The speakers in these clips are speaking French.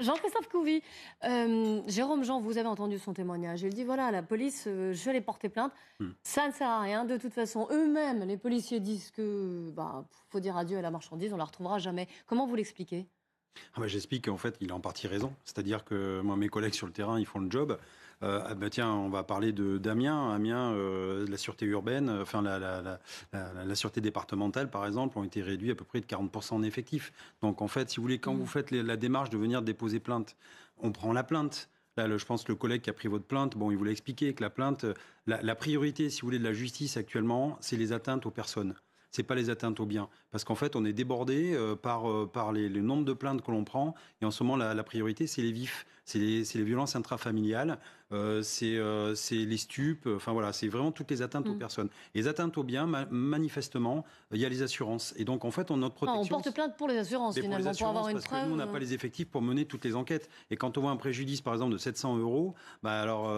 Jean-Christophe Couvi, euh, Jérôme Jean, vous avez entendu son témoignage. Il dit voilà, la police, euh, je vais les porter plainte. Hmm. Ça ne sert à rien. De toute façon, eux-mêmes, les policiers disent que bah, faut dire adieu à la marchandise, on la retrouvera jamais. Comment vous l'expliquez ah bah, j'explique qu'en fait, il a en partie raison. C'est-à-dire que moi, mes collègues sur le terrain, ils font le job. Euh, ah bah, tiens, on va parler de d'Amiens. Amiens, euh, la sûreté urbaine, euh, enfin la, sûreté départementale, par exemple, ont été réduits à peu près de 40% en effectifs. Donc en fait, si vous voulez, quand vous mm. faites la démarche de venir déposer plainte, on prend la plainte. Là, je pense que le collègue qui a pris votre plainte, bon, il voulait expliquer que la plainte, la priorité, si vous voulez, de la justice actuellement, c'est les atteintes aux personnes c'est pas les atteintes aux biens. Parce qu'en fait, on est débordé euh, par, euh, par les, le nombre de plaintes que l'on prend. Et en ce moment, la priorité, c'est les vifs c'est les, violences intrafamiliales, euh, euh, c'est les stupes, enfin voilà, c'est vraiment toutes les atteintes aux mm. personnes. Les atteintes aux biens, manifestement, euh, il y a les assurances. Et donc en fait, on notre protection. on porte plainte pour les assurances finalement, pour, avoir une parce preuve. nous, on n'a pas les effectifs pour mener toutes les enquêtes. Et quand on voit un préjudice, par exemple, de 700 euros, bah alors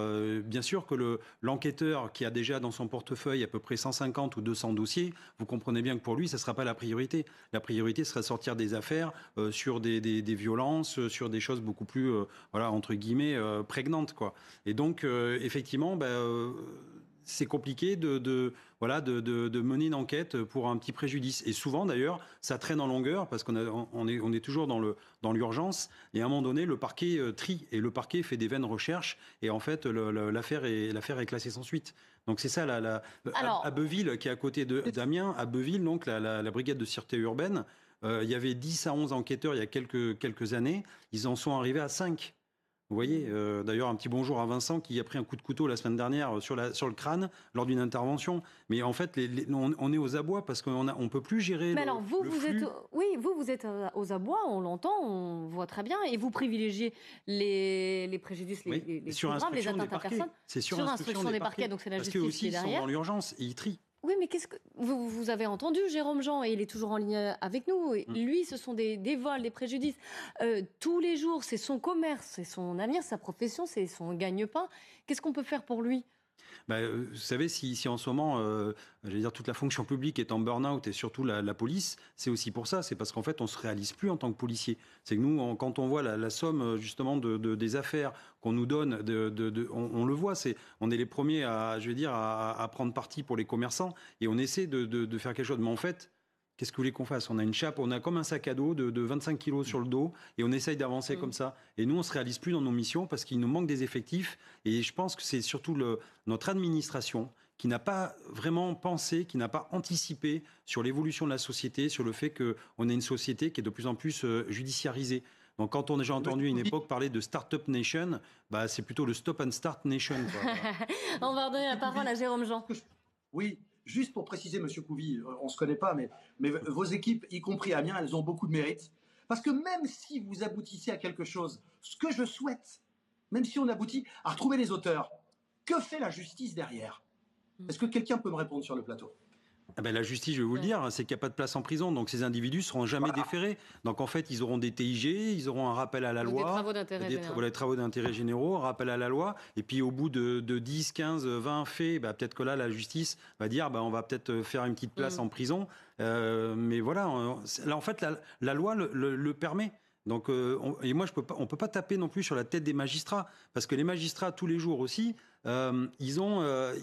bien sûr que l'enquêteur qui a déjà dans son portefeuille à peu près 150 ou 200 dossiers, vous comprenez bien que pour lui, ça ne sera pas la priorité. La priorité sera sortir des affaires sur des, des, des, violences, sur des choses beaucoup plus voilà entre guillemets, euh, prégnante. Quoi. Et donc, euh, effectivement, bah, euh, c'est compliqué de, voilà, de, mener une enquête pour un petit préjudice. Et souvent, d'ailleurs, ça traîne en longueur parce qu'on est, on est toujours dans, dans l'urgence. Et à un moment donné, le parquet trie et le parquet fait des vaines recherches. Et en fait, l'affaire, est, classée sans suite. Donc c'est ça, la, la, à, Beuville, qui est à côté de Damien, à Beuville, donc la, brigade de sûreté urbaine, il y avait 10 à 11 enquêteurs il y a quelques, quelques années. Ils en sont arrivés à 5. Vous voyez, euh, d'ailleurs, un petit bonjour à Vincent qui a pris un coup de couteau la semaine dernière euh, sur, la, sur le crâne lors d'une intervention. Mais en fait, les, on, est aux abois parce qu'on ne peut plus gérer. Mais alors, vous, vous êtes. Oui, vous, vous êtes euh, aux abois, on l'entend, on voit très bien. Et vous privilégiez les, préjudices, les, les, sur les atteintes à personne. C'est sur, instruction, des, parquets, donc c'est la parce justice. aussi, ils sont dans l'urgence et ils trient. Oui, mais qu'est-ce que vous, avez entendu Jérôme Jean et il est toujours en ligne avec nous. Mm. lui, ce sont des, vols, des préjudices euh, tous les jours. C'est son commerce, c'est son avenir, sa profession, c'est son gagne-pain. Qu'est-ce qu'on peut faire pour lui bah, euh, vous savez, si, en ce moment, euh, dire, toute la fonction publique est en burn-out et surtout la, police, c'est aussi pour ça. C'est parce qu'en fait, on se réalise plus en tant que policier. C'est que nous, quand on voit la, somme euh, justement des affaires qu'on nous donne, on, le voit. C'est, on est les premiers à, je dire, à, à prendre parti pour les commerçants et on essaie de, faire quelque chose. Mais en fait, Qu'est-ce que vous voulez qu'on fasse On a une chape, on a comme un sac à dos de, 25 kilos sur le dos et on essaye d'avancer mm. comme ça. Et nous, on se réalise plus dans nos missions parce qu'il nous manque des effectifs. Et je pense que c'est surtout le, notre administration qui n'a pas vraiment pensé, qui n'a pas anticipé sur l'évolution de la société, sur le fait qu'on est une société qui est de plus en plus euh, judiciarisée. Donc, quand on a déjà entendu à une époque parler de Startup Nation, bah, c'est plutôt le Stop and Start Nation. on va redonner la parole à Jérôme Jean. Oui, juste pour préciser, Monsieur Couvi, euh, on se connaît pas, mais, vos équipes, y compris Amiens, elles ont beaucoup de mérite. Parce que même si vous aboutissez à quelque chose, ce que je souhaite, même si on aboutit à retrouver les auteurs, que fait la justice derrière hmm. Est-ce que quelqu'un peut me répondre sur le plateau ah ben, la justice, je vais vous le dire, hein, c'est qu'il n'y a pas de place en prison, donc ces individus seront jamais déférés. Donc en fait, ils auront des TIG, ils auront un rappel à la loi. Des travaux d'intérêt généraux. travaux d'intérêt généraux, un rappel à la loi. Et puis au bout de, 10, 15, 20 faits, bah, peut-être que là, la justice va dire, bah, on va peut-être euh, faire une petite place mm. en prison. Euh, mais voilà, là en fait, la, loi le permet. Donc, euh, et moi, je peux pas, peut pas taper non plus sur la tête des magistrats, parce que les magistrats tous les jours aussi, euh, euh,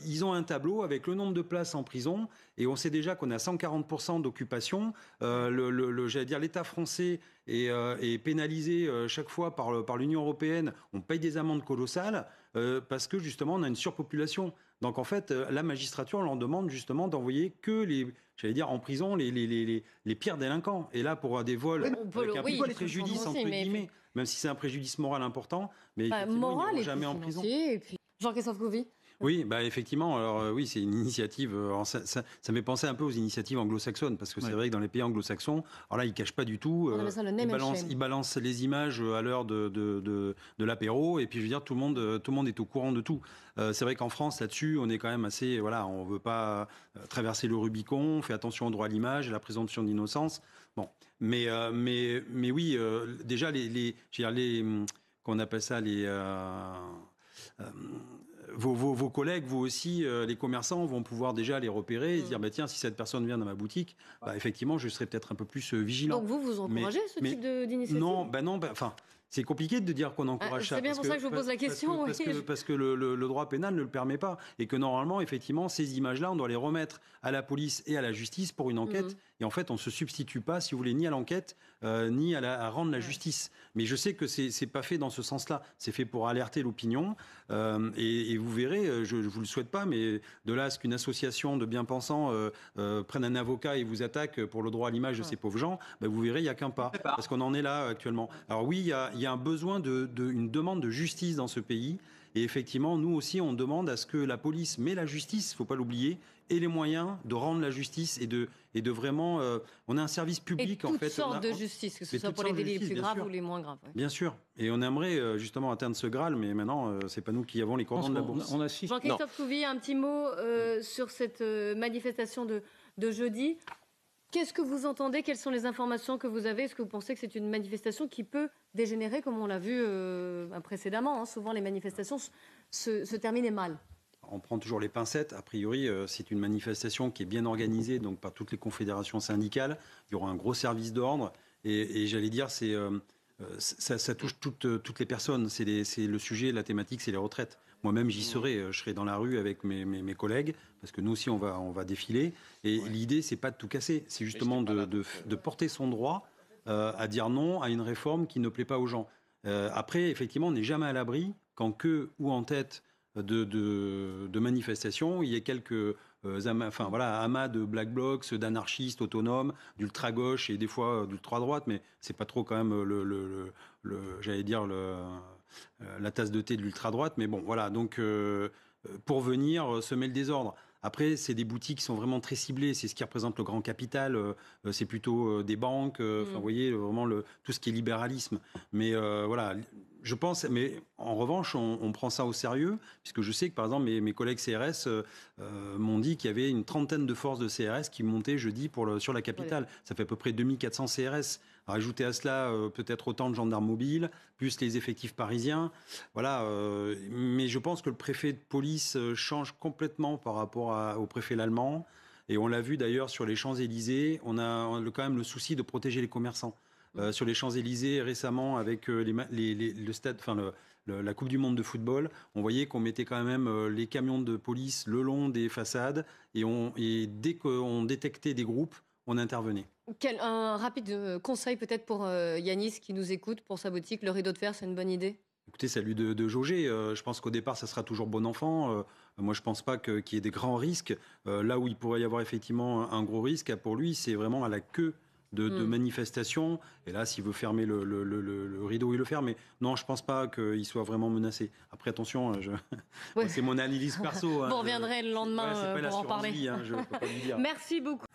ils ont, un tableau avec le nombre de places en prison, et on sait déjà qu'on a 140 d'occupation. le, le dire, l'État français est, pénalisé chaque fois par, par l'Union européenne. On paye des amendes colossales. Euh, parce que justement on a une surpopulation. Donc en fait, euh, la magistrature on leur demande justement d'envoyer que les, j'allais dire, en prison les, les, les, les, pires délinquants. Et là, pour euh, des vols, on peut avec un préjudice entre guillemets, même si c'est un préjudice moral important, mais ils ne jamais en prison. Jean-Christophe Couvi oui, bah effectivement. Alors euh, oui, c'est une initiative. Euh, ça, ça, m'est pensé un peu aux initiatives anglo-saxonnes parce que c'est vrai que dans les pays anglo-saxons, alors là, ils cachent pas du tout. Euh, ils, balancent, les images à l'heure de, de, l'apéro et puis je veux dire tout le monde, tout le monde est au courant de tout. c'est vrai qu'en France, là-dessus, on est quand même assez. Voilà, on veut pas traverser le Rubicon. On fait attention au droit à l'image, à la présomption d'innocence. Bon, mais mais mais oui, déjà les les, je veux dire, les qu'on hum, appelle ça les vos, collègues, vous aussi, euh, les commerçants, vont pouvoir déjà les repérer et mm. dire bah, tiens, si cette personne vient dans ma boutique, bah, effectivement, je serai peut-être un peu plus euh, vigilant. Donc vous, vous encouragez ce type d'initiative Non, bah non, bah, enfin. C'est compliqué de dire qu'on encourage ah, ça. C'est bien pour ça que je vous pose la question. Parce que, le, droit pénal ne le permet pas. Et que normalement, effectivement, ces images-là, on doit les remettre à la police et à la justice pour une mhm. enquête. Et en fait, on ne se substitue pas, si vous voulez, ni à l'enquête, euh, ni à, rendre la justice. Mais je sais que ce n'est pas fait dans ce sens-là. C'est fait pour alerter l'opinion. Euh, et, vous verrez, euh, je ne vous le souhaite pas, mais de là à ce qu'une association de bien-pensants prenne un avocat et vous attaque pour le droit à l'image de ces pauvres gens, ben, vous verrez, il n'y a qu'un pas. Parce qu'on en est là actuellement. Alors oui, il y a y a un besoin de, une demande de justice dans ce pays. Et effectivement, nous aussi, on demande à ce que la police, mais la justice, faut pas l'oublier, ait les moyens de rendre la justice et de, et de vraiment. Euh, on a un service public, en fait. Toutes sortes de justice, que ce soit pour les délits les plus graves ou les moins graves. Bien sûr. Et on aimerait euh, justement atteindre ce Graal, mais maintenant, euh, c'est pas nous qui avons les cordons de la bourse. On, Jean-Christophe Couvier, un petit mot sur cette manifestation de, de jeudi. Qu'est-ce que vous entendez Quelles sont les informations que vous avez Est-ce que vous pensez que c'est une manifestation qui peut dégénérer, comme on l'a vu euh, précédemment hein Souvent, les manifestations se, se terminaient mal on prend toujours les pincettes. A priori, euh, c'est une manifestation qui est bien organisée, donc par toutes les confédérations syndicales. Il y aura un gros service d'ordre. Et, j'allais dire, c'est euh, euh, ça, touche toutes, euh, les personnes. C'est le sujet, la thématique, c'est les retraites. Moi-même, j'y mmh. serai. Euh, je serai dans la rue avec mes, collègues, parce que nous aussi, on va, on va défiler. Et l'idée, c'est pas de tout casser. C'est justement de, de, porter son droit à dire non à une réforme qui ne plaît pas aux gens. après, effectivement, on n'est jamais à l'abri qu'en queue ou en tête de, de, manifestations, il y a quelques euh, enfin voilà, amas de euh, black blocs, euh, d'anarchistes autonomes, d'ultra gauche et des fois d'ultra droite, mais c'est pas trop quand même le, le, j'allais dire la tasse de thé de l'ultra droite, mais bon voilà, donc pour venir semer le désordre. Après, c'est des boutiques qui sont vraiment très ciblées. C'est ce qui représente le grand capital. c'est plutôt des banques. Mm. Vous voyez, vraiment le, tout ce qui est libéralisme. Mais voilà, je pense, mais en revanche, on, prend ça au sérieux, puisque je sais que par exemple, mes, collègues CRS euh, euh, m'ont dit qu'il y avait une trentaine de forces de CRS qui montaient jeudi pour sur la capitale. Ça fait à peu près 2400 CRS. Rajoutez à cela euh, peut-être autant de gendarmes mobiles, plus les effectifs parisiens. Voilà. mais je pense que le préfet de police change complètement par rapport au préfet l'allemand. Et on l'a vu d'ailleurs sur les Champs-Élysées, on a quand même le souci de protéger les commerçants. Euh, sur les Champs-Élysées récemment avec euh, le stade, enfin la Coupe du Monde de football, on voyait qu'on mettait quand même euh, les camions de police le long des façades et, on, dès qu'on détectait des groupes, on intervenait. Quel, un rapide conseil peut-être pour Yanis qui nous écoute pour sa boutique, le rideau de fer, c'est une bonne idée Écoutez, salut de, de jauger. je pense qu'au départ, ça sera toujours bon enfant. moi, je ne pense pas qu'il y ait des grands risques. là où il pourrait y avoir effectivement un gros risque, pour lui, c'est vraiment à la queue de, de hmm. manifestations. Et là, s'il veut fermer le, rideau, il le ferme. Mais non, je pense pas qu'il soit vraiment menacé. Après, attention, hein, je... c'est mon analyse perso. Hein, vous hein, reviendrez le lendemain euh, pour en parler. Hein, Merci beaucoup.